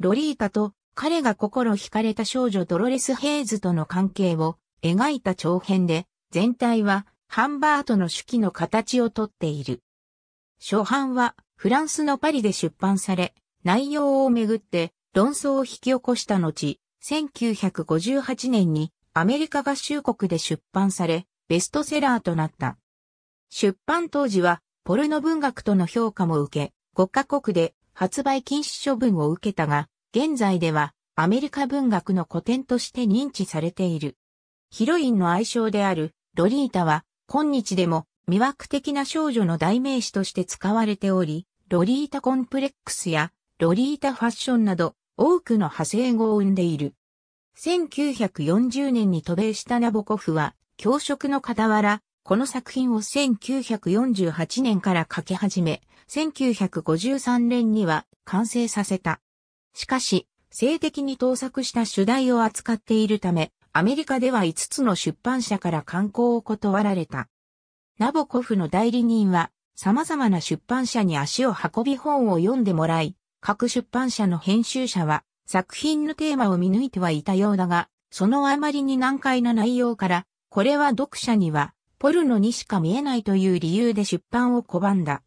ロリータと彼が心惹かれた少女ドロレス・ヘイズとの関係を描いた長編で、全体はハンバートの手記の形をとっている。初版はフランスのパリで出版され、内容をめぐって論争を引き起こした後、1958年にアメリカ合衆国で出版され、ベストセラーとなった。出版当時は、ポルノ文学との評価も受け、5カ国で発売禁止処分を受けたが、現在ではアメリカ文学の古典として認知されている。ヒロインの愛称であるロリータは今日でも魅惑的な少女の代名詞として使われており、ロリータコンプレックスやロリータファッションなど多くの派生語を生んでいる。1940年に渡米したナボコフは教職の傍らこの作品を1948年から書き始め、1953年には完成させた。しかし、性的に盗作した主題を扱っているため、アメリカでは5つの出版社から刊行を断られた。ナボコフの代理人は、様々な出版社に足を運び本を読んでもらい、各出版社の編集者は作品のテーマを見抜いてはいたようだが、そのあまりに難解な内容から、これは読者にはポルノにしか見えないという理由で出版を拒んだ。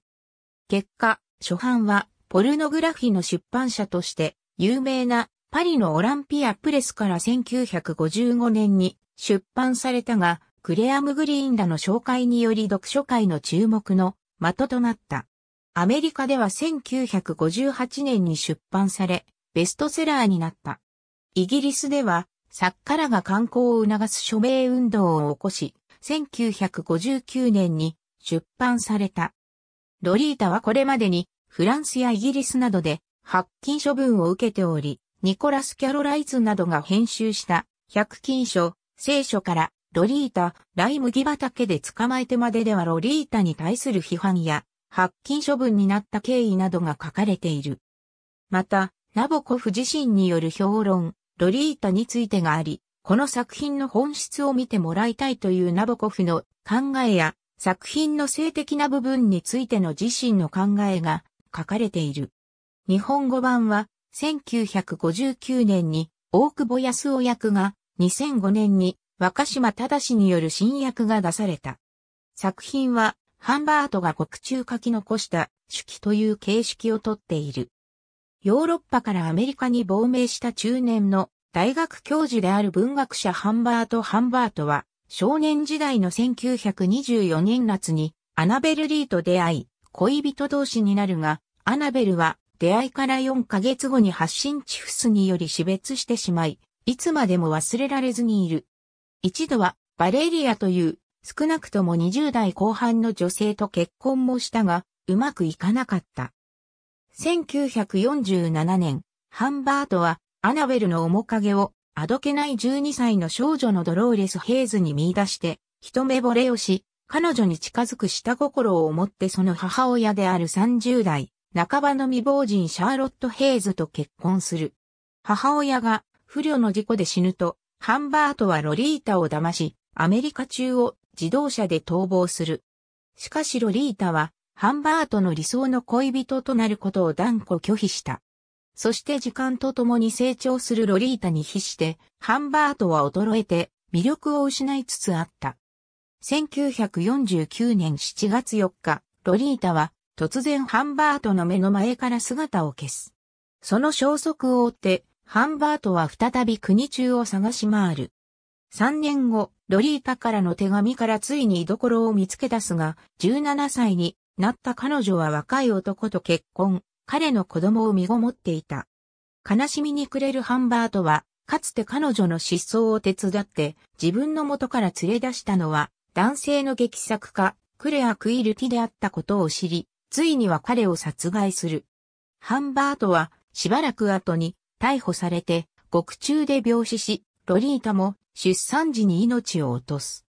結果、初版はポルノグラフィの出版社として有名なパリのオランピアプレスから1955年に出版されたが、クレアム・グリーンらの紹介により読書会の注目の的となった。アメリカでは1958年に出版され、ベストセラーになった。イギリスでは、作家らが観光を促す署名運動を起こし、1959年に出版された。ロリータはこれまでにフランスやイギリスなどで白金処分を受けており、ニコラス・キャロライズなどが編集した百禁書、聖書からロリータ、ライ麦畑で捕まえてまでではロリータに対する批判や白金処分になった経緯などが書かれている。また、ナボコフ自身による評論、ロリータについてがあり、この作品の本質を見てもらいたいというナボコフの考えや作品の性的な部分についての自身の考えが書かれている。日本語版は1959年に大久保康夫役が2005年に若島正による新役が出された。作品はハンバートが国中書き残した手記という形式をとっている。ヨーロッパからアメリカに亡命した中年の大学教授である文学者ハンバート・ハンバートは、少年時代の1924年夏にアナベル・リーと出会い、恋人同士になるが、アナベルは出会いから4ヶ月後に発信チフスにより死別してしまい、いつまでも忘れられずにいる。一度はバレリアという少なくとも20代後半の女性と結婚もしたが、うまくいかなかった。1947年、ハンバートはアナベルの面影を、あどけない12歳の少女のドローレス・ヘイズに見出して、一目惚れをし、彼女に近づく下心を持ってその母親である30代、半ばの未亡人シャーロット・ヘイズと結婚する。母親が不慮の事故で死ぬと、ハンバートはロリータを騙し、アメリカ中を自動車で逃亡する。しかしロリータは、ハンバートの理想の恋人となることを断固拒否した。そして時間とともに成長するロリータに比して、ハンバートは衰えて魅力を失いつつあった。1949年7月4日、ロリータは突然ハンバートの目の前から姿を消す。その消息を追って、ハンバートは再び国中を探し回る。3年後、ロリータからの手紙からついに居所を見つけ出すが、17歳になった彼女は若い男と結婚。彼の子供を身ごもっていた。悲しみに暮れるハンバートは、かつて彼女の失踪を手伝って自分の元から連れ出したのは男性の劇作家クレア・クイルティであったことを知り、ついには彼を殺害する。ハンバートはしばらく後に逮捕されて獄中で病死し、ロリータも出産時に命を落とす。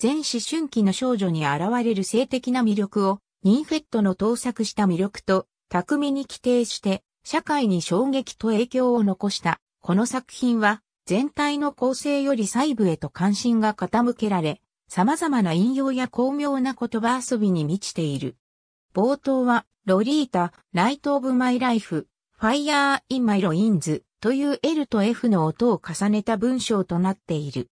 全思春期の少女に現れる性的な魅力をニンフェットの盗作した魅力と巧みに規定して、社会に衝撃と影響を残した、この作品は、全体の構成より細部へと関心が傾けられ、様々な引用や巧妙な言葉遊びに満ちている。冒頭は、ロリータ、ライトオブマイライフ、ファイヤーインマイロインズという L と F の音を重ねた文章となっている。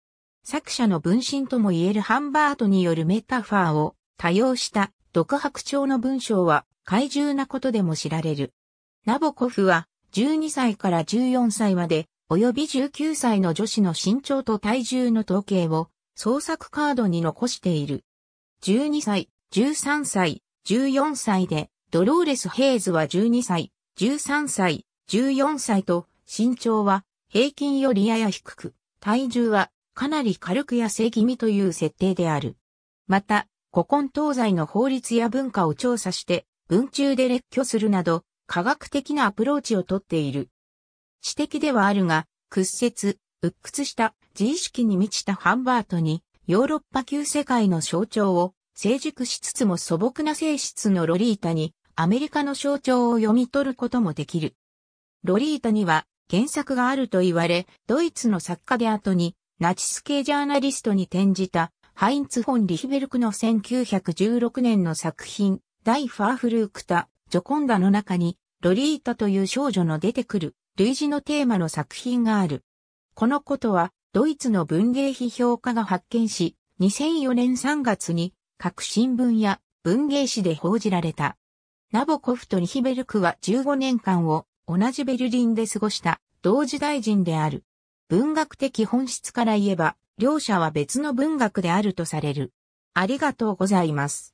作者の分身とも言えるハンバートによるメタファーを多用した独白調の文章は怪獣なことでも知られる。ナボコフは12歳から14歳まで、及び19歳の女子の身長と体重の統計を創作カードに残している。12歳、13歳、14歳で、ドローレス・ヘイズは12歳、13歳、14歳と身長は平均よりやや低く、体重はかなり軽く痩せ気味という設定である。また、古今東西の法律や文化を調査して、文中で列挙するなど、科学的なアプローチをとっている。知的ではあるが、屈折、鬱屈した、自意識に満ちたハンバートに、ヨーロッパ旧世界の象徴を、成熟しつつも素朴な性質のロリータに、アメリカの象徴を読み取ることもできる。ロリータには、原作があると言われ、ドイツの作家で後に、ナチス系ジャーナリストに転じた、ハインツ・フォン・リヒベルクの1916年の作品、大ファーフルークタ、ジョコンダの中に、ロリータという少女の出てくる、類似のテーマの作品がある。このことは、ドイツの文芸批評家が発見し、2004年3月に、各新聞や文芸誌で報じられた。ナボコフとニヒベルクは15年間を同じベルリンで過ごした同時代人である。文学的本質から言えば、両者は別の文学であるとされる。ありがとうございます。